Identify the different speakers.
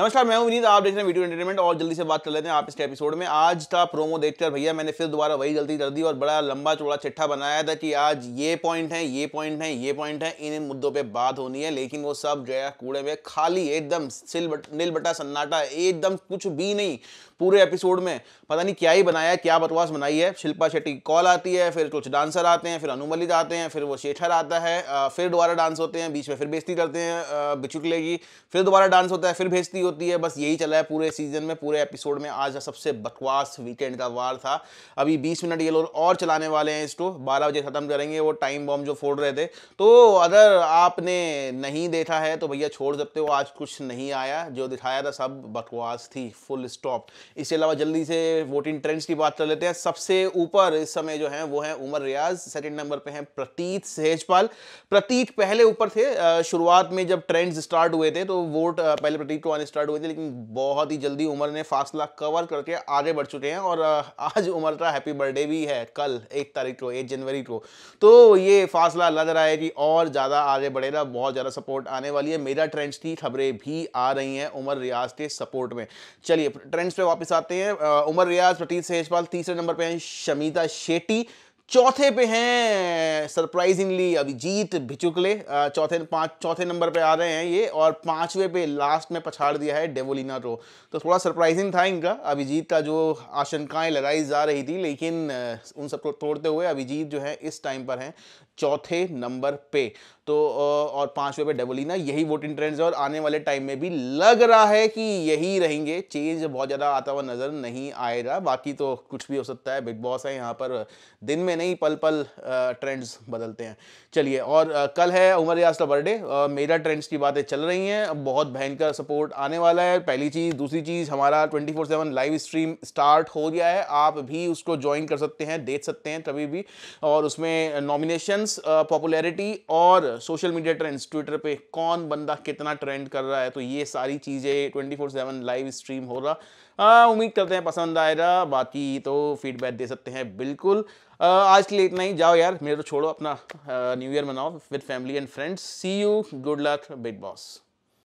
Speaker 1: नमस्कार मैं उम्मीद आप देख रहे हैं वीडियो एंटरटेनमेंट और जल्दी से बात कर लेते हैं आप इसके एपिसोड में आज का प्रोमो देखकर भैया मैंने फिर दोबारा वही गलती कर दी और बड़ा लंबा चौड़ा चिट्ठा बनाया था कि आज ये पॉइंट है ये पॉइंट है ये पॉइंट है इन इन मुद्दों पे बात होनी है लेकिन वो सब जो है कूड़े में खाली एकदम सिल बट, नील बटा सन्नाटा एकदम कुछ भी नहीं पूरे एपिसोड में पता नहीं क्या ही बनाया है क्या बकवास बनाई है शिल्पा शेट्टी कॉल आती है फिर कुछ डांसर आते हैं फिर अनुमलित आते हैं फिर वो शेखर आता है फिर दोबारा डांस होते हैं बीच में फिर बेजती करते हैं बिचुकले की फिर दोबारा डांस होता है फिर भेजती होती है बस यही चला है पूरे सीजन में पूरे एपिसोड में आज सबसे बकवास वीकेंड का वार था अभी बीस मिनट ये लोग और चलाने वाले हैं इसको बारह बजे ख़त्म करेंगे वो टाइम बॉम्ब जो फोड़ रहे थे तो अगर आपने नहीं देखा है तो भैया छोड़ सकते हो आज कुछ नहीं आया जो दिखाया था सब बकवास थी फुल स्टॉप इसके अलावा जल्दी से वोटिंग ट्रेंड्स की बात कर लेते हैं सबसे ऊपर इस समय जो है वो है उमर रियाज सेकेंड नंबर पर हैं प्रतीत सहजपाल प्रतीक पहले ऊपर थे शुरुआत में जब ट्रेंड्स स्टार्ट हुए थे तो वोट पहले प्रतीक को अनस्टार्ट स्टार्ट हुई थी लेकिन बहुत ही जल्दी उमर ने फासला कवर करके आगे बढ़ चुके हैं और आज उमर का हैप्पी बर्थडे भी है कल एक तारीख को एक जनवरी को तो ये फासला लग रहा है कि और ज़्यादा आगे बढ़ेगा बहुत ज़्यादा सपोर्ट आने वाली है मेरा ट्रेंड्स की खबरें भी आ रही हैं उमर रियाज के सपोर्ट में चलिए ट्रेंड्स पर वापस आते हैं उमर रियाज प्रतीक सेजपाल तीसरे नंबर पर हैं शमीता शेट्टी चौथे पे हैं सरप्राइजिंगली अभिजीत भिचुकले चौथे पांच चौथे नंबर पे आ रहे हैं ये और पांचवे पे लास्ट में पछाड़ दिया है डेवोलिना रो तो थोड़ा सरप्राइजिंग था इनका अभिजीत का जो आशंकाएं लगाई जा रही थी लेकिन उन सबको तोड़ते हुए अभिजीत जो है इस टाइम पर हैं चौथे नंबर पे तो और पांचवे पे डेवोलिना यही वोटिंग ट्रेंड्स है और आने वाले टाइम में भी लग रहा है कि यही रहेंगे चेंज बहुत ज़्यादा आता हुआ नज़र नहीं आएगा बाकी तो कुछ भी हो सकता है बिग बॉस है यहाँ पर दिन में नहीं पल पल ट्रेंड्स बदलते हैं चलिए और कल है उमर रियाज का बर्थडे मेरा ट्रेंड्स की बातें चल रही हैं बहुत भयंकर सपोर्ट आने वाला है पहली चीज़ दूसरी चीज़ हमारा ट्वेंटी 7 लाइव स्ट्रीम स्टार्ट हो गया है आप भी उसको ज्वाइन कर सकते हैं देख सकते हैं कभी भी और उसमें नॉमिनेशंस पॉपुलैरिटी और सोशल मीडिया ट्रेंड्स ट्विटर पर कौन बंदा कितना ट्रेंड कर रहा है तो ये सारी चीज़ें twenty four seven live stream हो रहा उम्मीद करते हैं पसंद आएगा बाकी तो फीडबैक दे सकते हैं बिल्कुल आज के लिए इतना ही जाओ यार मेरे तो छोड़ो अपना न्यू ईयर मनाओ with family and friends see you good luck Bigg boss